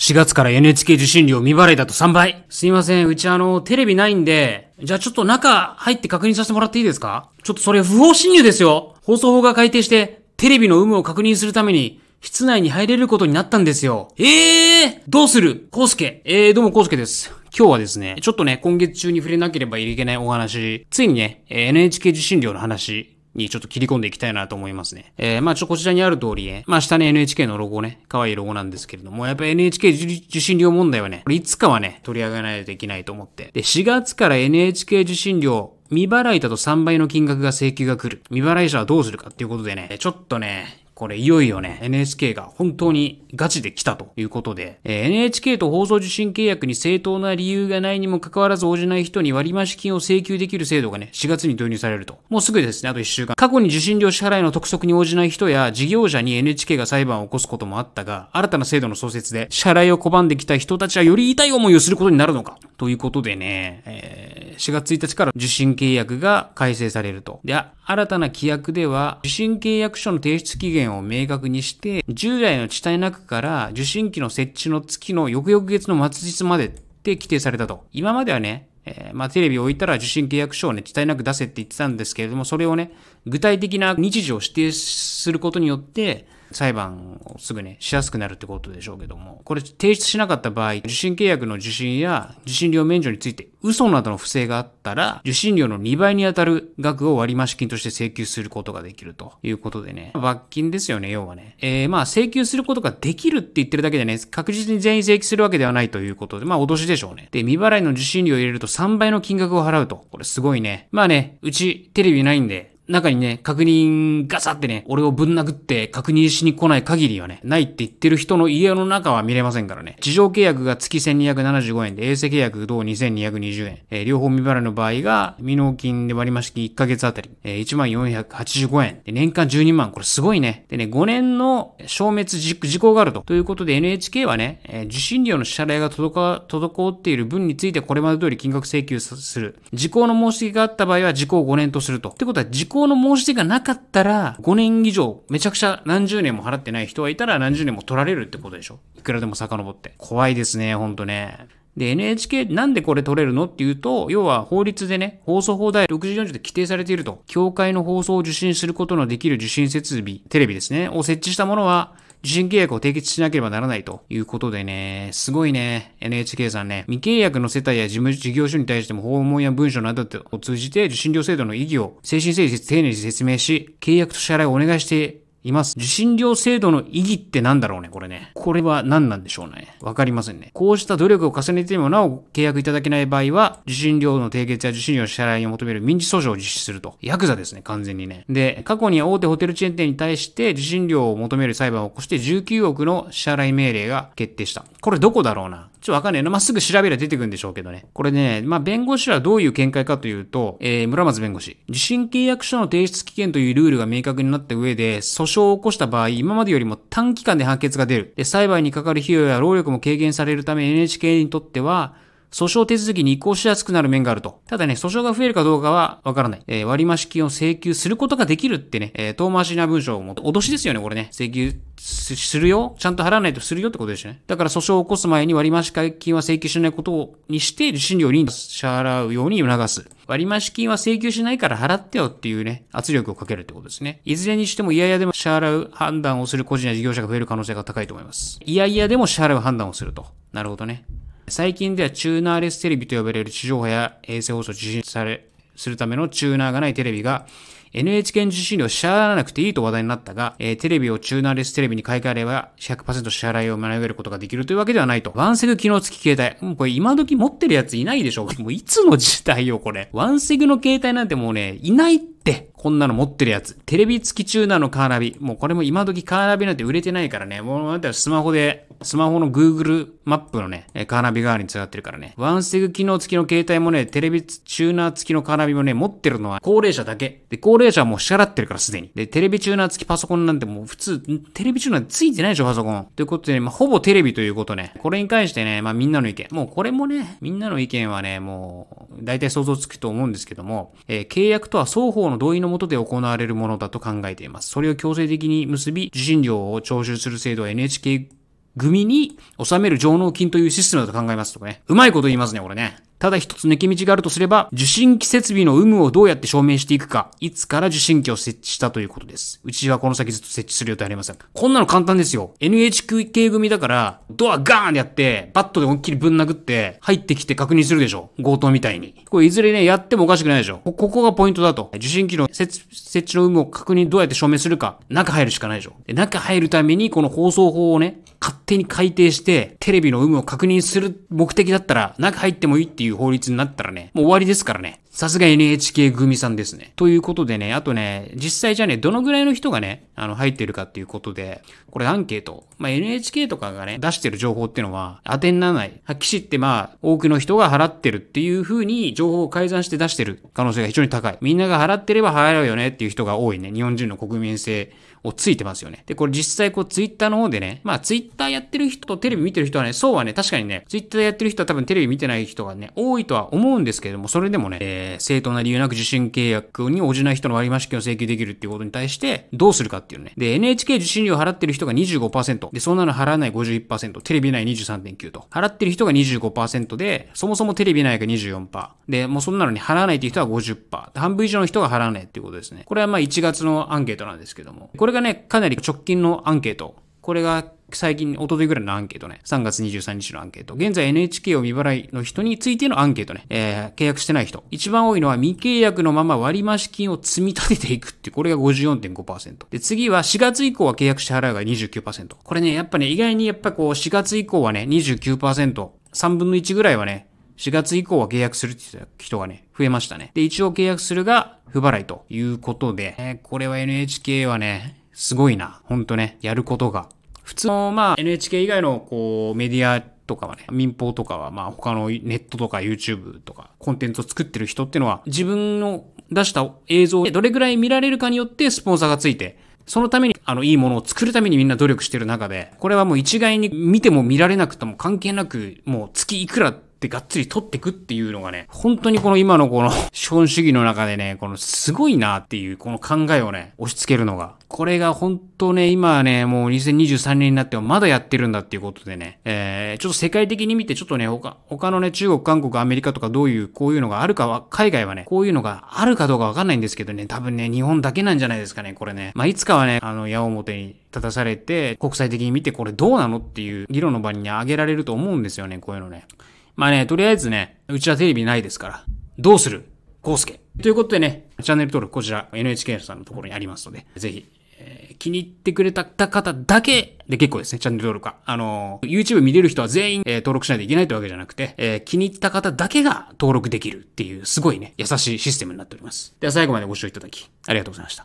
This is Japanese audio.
4月から NHK 受信料未払いだと3倍。すいません、うちあの、テレビないんで、じゃあちょっと中入って確認させてもらっていいですかちょっとそれ不法侵入ですよ放送法が改定して、テレビの有無を確認するために、室内に入れることになったんですよ。ええー、どうするコウスケ。えー、どうもコウスケです。今日はですね、ちょっとね、今月中に触れなければいけないお話、ついにね、NHK 受信料の話、にちょっと切り込んでいきたいなと思いますね。えー、まあちょこちらにある通りね、まあ下に NHK のロゴね、可愛いロゴなんですけれども、やっぱ NHK 受信料問題はね、これいつかはね、取り上げないといけないと思って。で、4月から NHK 受信料、未払いだと3倍の金額が請求が来る。未払い者はどうするかっていうことでね、ちょっとね、これいよいよね、NHK が本当にガチで来たということで、えー、NHK と放送受信契約に正当な理由がないにもかかわらず応じない人に割増金を請求できる制度がね、4月に導入されると。もうすぐですね、あと1週間。過去に受信料支払いの督促に応じない人や事業者に NHK が裁判を起こすこともあったが、新たな制度の創設で支払いを拒んできた人たちはより痛い思いをすることになるのか。ということでね、えー、4月1日から受信契約が改正されると。で、新たな規約では、受信契約書の提出期限を明確にして、従来の地帯なくから受信機の設置の月の翌々月の末日までって規定されたと。今まではね、えー、まあ、テレビ置いたら受信契約書をね、地帯なく出せって言ってたんですけれども、それをね、具体的な日時を指定することによって、裁判をすぐね、しやすくなるってことでしょうけども、これ提出しなかった場合、受信契約の受信や受信料免除について嘘などの不正があったら、受信料の2倍に当たる額を割増金として請求することができるということでね、罰金ですよね、要はね。えー、まあ請求することができるって言ってるだけでね、確実に全員請求するわけではないということで、まあ脅しでしょうね。で、未払いの受信料を入れると3倍の金額を払うと。これすごいね。まあね、うちテレビないんで、中にね、確認ガサってね、俺をぶん殴って確認しに来ない限りはね、ないって言ってる人の家の中は見れませんからね。地上契約が月1275円で、衛星契約同2220円。えー、両方未払いの場合が、未納金で割増金1ヶ月あたり、えー、1485円。で、年間12万。これすごいね。でね、5年の消滅事項があると。ということで NHK はね、えー、受信料の支払いが滞っている分についてこれまで通り金額請求する。事項の申し出があった場合は事項5年とすると。ってことは、行の申し出がなかったら、5年以上、めちゃくちゃ何十年も払ってない人がいたら何十年も取られるってことでしょいくらでも遡って。怖いですね、ほんとね。で、NHK なんでこれ取れるのっていうと、要は法律でね、放送法第64条で規定されていると、協会の放送を受信することのできる受信設備、テレビですね、を設置したものは、受信契約を締結しなければならないということでね、すごいね、NHK さんね、未契約の世帯や事務事業所に対しても訪問や文書などを通じて受信料制度の意義を精神誠実丁寧に説明し、契約と支払いをお願いしています。受信料制度の意義って何だろうね、これね。これは何なんでしょうね。わかりませんね。こうした努力を重ねてもなお契約いただけない場合は、受信料の締結や受信料支払いを求める民事訴訟を実施すると。ヤクザですね、完全にね。で、過去に大手ホテルチェーン店に対して受信料を求める裁判を起こして19億の支払い命令が決定した。これどこだろうな。ちょっとわかんないな。まあ、すぐ調べれば出てくるんでしょうけどね。これね、まあ、弁護士はどういう見解かというと、えー、村松弁護士。受信契約書の提出期限というルールが明確になった上で、訴訟を起こした場合、今までよりも短期間で判決が出る。で、裁判にかかる費用や労力も軽減されるため NHK にとっては、訴訟手続きに移行しやすくなる面があると。ただね、訴訟が増えるかどうかはわからない。えー、割増金を請求することができるってね、えー、遠回しな文章をも脅しですよね、これね。請求するよちゃんと払わないとするよってことですよね。だから訴訟を起こす前に割増金は請求しないことをにして、診療に支払うように促す。割増金は請求しないから払ってよっていうね、圧力をかけるってことですね。いずれにしても嫌々でも支払う判断をする個人や事業者が増える可能性が高いと思います。嫌々でも支払う判断をすると。なるほどね。最近ではチューナーレステレビと呼ばれる地上波や衛星放送を受信され、するためのチューナーがないテレビが、NHK 受信料支払わなくていいと話題になったが、えー、テレビをチューナーレステレビに買い替えれば100%支払いを学べることができるというわけではないと。ワンセグ機能付き携帯。もうこれ今時持ってるやついないでしょもういつの時代よ、これ。ワンセグの携帯なんてもうね、いないって。こんなの持ってるやつ。テレビ付きチューナーのカーナビ。もうこれも今時カーナビなんて売れてないからね。もうだったスマホでスマホの Google マップのね、カーナビ代わりに使ってるからね。ワンセグ機能付きの携帯もね、テレビチューナー付きのカーナビもね、持ってるのは高齢者だけ。で、高齢者はもう支払ってるからすでに。で、テレビチューナー付きパソコンなんてもう普通、テレビチューナーついてないでしょ、パソコン。ということでね、まあ、ほぼテレビということね。これに関してね、まあみんなの意見。もうこれもね、みんなの意見はね、もう、大体想像つくと思うんですけども、えー、契約とは双方の同意のもとで行われるものだと考えています。それを強制的に結び、受信料を徴収する制度は NHK 組に納める上納金というシステムだと考えますとかね。うまいこと言いますね、これね。ただ一つ抜け道があるとすれば、受信機設備の有無をどうやって証明していくか、いつから受信機を設置したということです。うちはこの先ずっと設置する予定ありません。こんなの簡単ですよ。NHK 組だから、ドアガーンってやって、バットで思いっきりぶん殴って、入ってきて確認するでしょ。強盗みたいに。これいずれね、やってもおかしくないでしょ。ここがポイントだと。受信機の設置の有無を確認どうやって証明するか、中入るしかないでしょ。で中入るために、この放送法をね、勝手に改定して、テレビの有無を確認する目的だったら、中入ってもいいっていういう法律になったらね、もう終わりですからね。さすが NHK 組さんですね。ということでね、あとね、実際じゃあね、どのぐらいの人がね、あの、入ってるかっていうことで、これアンケート。まあ、NHK とかがね、出してる情報っていうのは当てにならない。はっきしってまあ、多くの人が払ってるっていう風に情報を改ざんして出してる可能性が非常に高い。みんなが払ってれば払うよねっていう人が多いね。日本人の国民性をついてますよね。で、これ実際こう、ツイッターの方でね、まあ、ツイッターやってる人とテレビ見てる人はね、そうはね、確かにね、ツイッターやってる人は多分テレビ見てない人がね、多いとは思うんですけれども、それでもね、えーえー、正当な理由なく受信契約に応じない人の割増金を請求できるっていうことに対して、どうするかっていうね。で、NHK 受信料払ってる人が25%。で、そんなの払わない51%。テレビ内23.9と。払ってる人が25%で、そもそもテレビ内が24%。で、もうそんなのに払わないっていう人は50%。半分以上の人が払わないっていうことですね。これはまあ1月のアンケートなんですけども。これがね、かなり直近のアンケート。これが最近、おとといぐらいのアンケートね。3月23日のアンケート。現在 NHK を未払いの人についてのアンケートね。えー、契約してない人。一番多いのは未契約のまま割増金を積み立てていくって、これが54.5%。で、次は4月以降は契約支払うが29%。これね、やっぱね、意外にやっぱこう、4月以降はね、29%。3分の1ぐらいはね、4月以降は契約するって人がね、増えましたね。で、一応契約するが不払いということで、えー、これは NHK はね、すごいな。ほんとね、やることが。普通のまあ NHK 以外のこうメディアとかはね、民放とかはまあ他のネットとか YouTube とかコンテンツを作ってる人っていうのは自分の出した映像でどれぐらい見られるかによってスポンサーがついて、そのために、あの、いいものを作るためにみんな努力してる中で、これはもう一概に見ても見られなくとも関係なく、もう月いくらってがっつり取ってくっていうのがね、本当にこの今のこの 資本主義の中でね、このすごいなっていうこの考えをね、押し付けるのが、これが本当ね、今はね、もう2023年になってもまだやってるんだっていうことでね、えー、ちょっと世界的に見て、ちょっとね、他、他のね、中国、韓国、アメリカとかどういう、こういうのがあるかは、海外はね、こういうのがあるかどうかわかんないんですけどね、多分ね、日本だけなんじゃないですかね、これね。まあ、いつかはね、あの、矢面に立たされて、国際的に見てこれどうなのっていう議論の場に上げられると思うんですよね、こういうのね。まあね、とりあえずね、うちはテレビないですから、どうするコうスケ。ということでね、チャンネル登録こちら NHK さんのところにありますので、ぜひ、えー、気に入ってくれた方だけで結構ですね、チャンネル登録は。あのー、YouTube 見れる人は全員、えー、登録しないといけないというわけじゃなくて、えー、気に入った方だけが登録できるっていう、すごいね、優しいシステムになっております。では最後までご視聴いただき、ありがとうございました。